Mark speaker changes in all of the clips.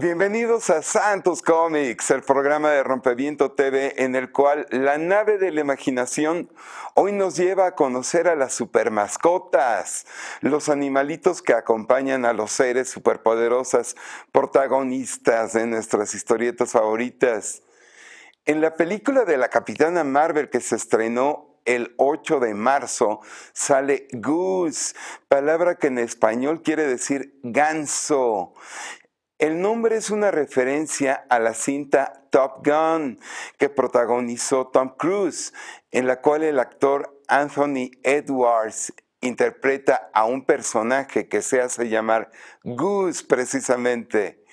Speaker 1: Bienvenidos a Santos Comics, el programa de Rompeviento TV en el cual la nave de la imaginación hoy nos lleva a conocer a las supermascotas, los animalitos que acompañan a los seres superpoderosas protagonistas de nuestras historietas favoritas. En la película de la Capitana Marvel que se estrenó el 8 de marzo sale goose, palabra que en español quiere decir ganso. El nombre es una referencia a la cinta Top Gun que protagonizó Tom Cruise, en la cual el actor Anthony Edwards interpreta a un personaje que se hace llamar Goose precisamente.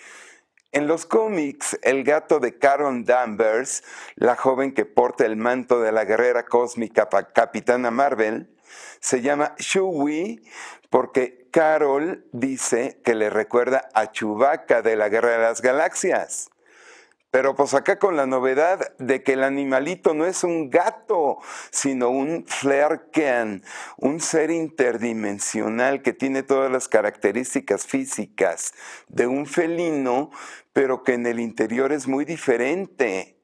Speaker 1: En los cómics, el gato de Carol Danvers, la joven que porta el manto de la guerrera cósmica Capitana Marvel, se llama Shui porque Carol dice que le recuerda a Chewbacca de la Guerra de las Galaxias. Pero pues acá con la novedad de que el animalito no es un gato, sino un Flerken, un ser interdimensional que tiene todas las características físicas de un felino, pero que en el interior es muy diferente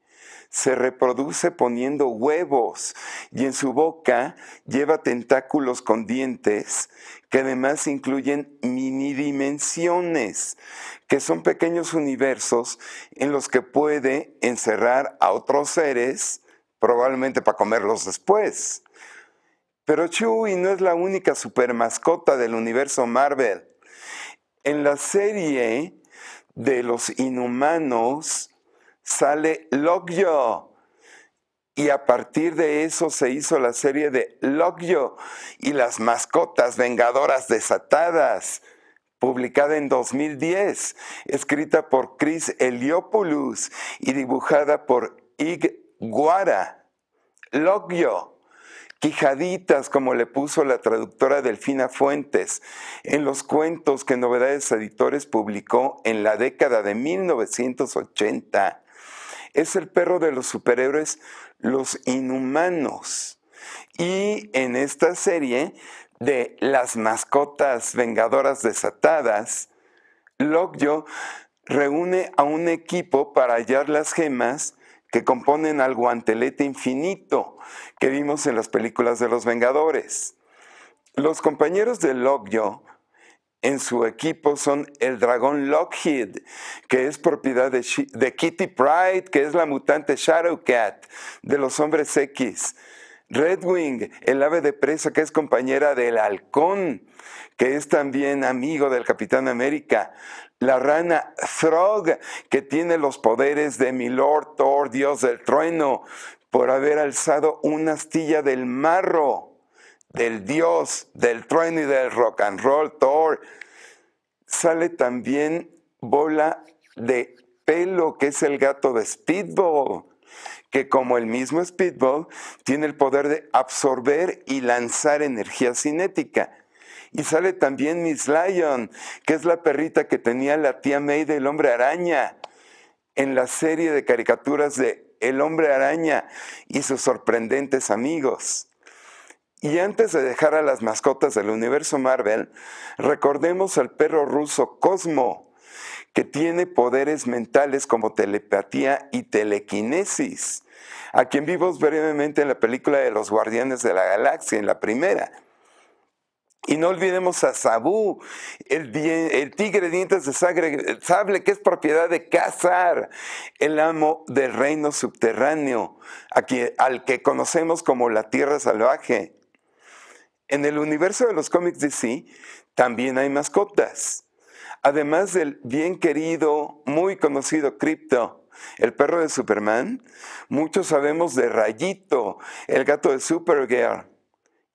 Speaker 1: se reproduce poniendo huevos y en su boca lleva tentáculos con dientes que además incluyen minidimensiones, que son pequeños universos en los que puede encerrar a otros seres, probablemente para comerlos después. Pero Chewie no es la única supermascota del universo Marvel. En la serie de los inhumanos, sale Logio. Y a partir de eso se hizo la serie de Logio y las mascotas vengadoras desatadas, publicada en 2010, escrita por Chris Heliopoulos y dibujada por Ig Guara. Logio quijaditas, como le puso la traductora Delfina Fuentes, en los cuentos que Novedades Editores publicó en la década de 1980. Es el perro de los superhéroes, los inhumanos. Y en esta serie de las mascotas vengadoras desatadas, Lockjaw reúne a un equipo para hallar las gemas que componen al guantelete infinito que vimos en las películas de los Vengadores. Los compañeros de Lockjaw en su equipo son el dragón Lockheed, que es propiedad de, Kitty Pride, que es la mutante Shadowcat de los hombres X. Redwing, el ave de presa que es compañera del halcón, que es también amigo del Capitán América. La rana Throg, que tiene los poderes de Milord Thor, dios del trueno, por haber alzado una astilla del marro del dios del trueno y del rock and roll, Thor, sale también bola de pelo, que es el gato de Speedball, que como el mismo Speedball, tiene el poder de absorber y lanzar energía cinética. Y sale también Miss Lion, que es la perrita que tenía la tía May del hombre araña en la serie de caricaturas de El hombre araña y sus sorprendentes amigos. Y antes de dejar a las mascotas del universo Marvel, recordemos al perro ruso Cosmo, que tiene poderes mentales como telepatía y telequinesis, a quien vimos brevemente en la película de los Guardianes de la Galaxia, en la primera. Y no olvidemos a Sabu, el, el tigre dientes de sangre, sable que es propiedad de cazar el amo del reino subterráneo, al que conocemos como la Tierra Salvaje. En el universo de los cómics DC también hay mascotas. Además del bien querido, muy conocido Crypto, el perro de Superman, muchos sabemos de Rayito, el gato de Supergirl.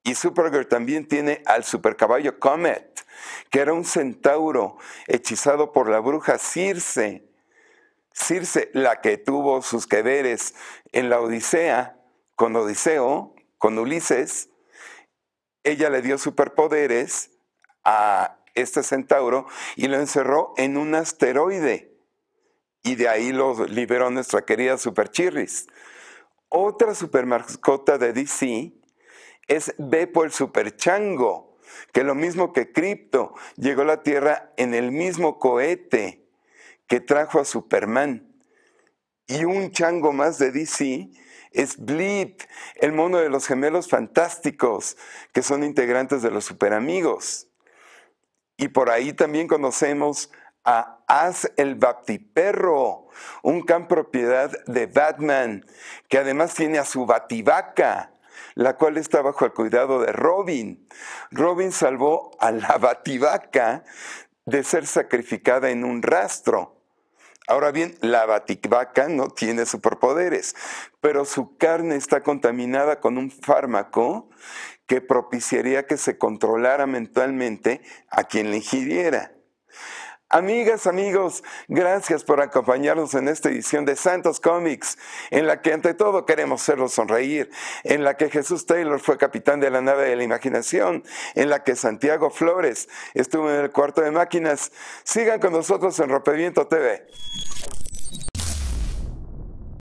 Speaker 1: Y Supergirl también tiene al supercaballo Comet, que era un centauro hechizado por la bruja Circe. Circe, la que tuvo sus queveres en la Odisea con Odiseo, con Ulises, ella le dio superpoderes a este centauro y lo encerró en un asteroide. Y de ahí lo liberó nuestra querida Superchirris. Otra super mascota de DC es Beppo el superchango que lo mismo que Crypto, llegó a la Tierra en el mismo cohete que trajo a Superman y un chango más de DC es Bleep, el mono de los gemelos fantásticos, que son integrantes de los superamigos. Y por ahí también conocemos a As el Baptiperro, un can propiedad de Batman, que además tiene a su Bativaca, la cual está bajo el cuidado de Robin. Robin salvó a la Bativaca de ser sacrificada en un rastro. Ahora bien, la batikvaca no tiene superpoderes, pero su carne está contaminada con un fármaco que propiciaría que se controlara mentalmente a quien le ingiriera. Amigas, amigos, gracias por acompañarnos en esta edición de Santos Comics, en la que ante todo queremos hacerlos sonreír, en la que Jesús Taylor fue capitán de la nave de la imaginación, en la que Santiago Flores estuvo en el cuarto de máquinas. Sigan con nosotros en Rompimiento TV.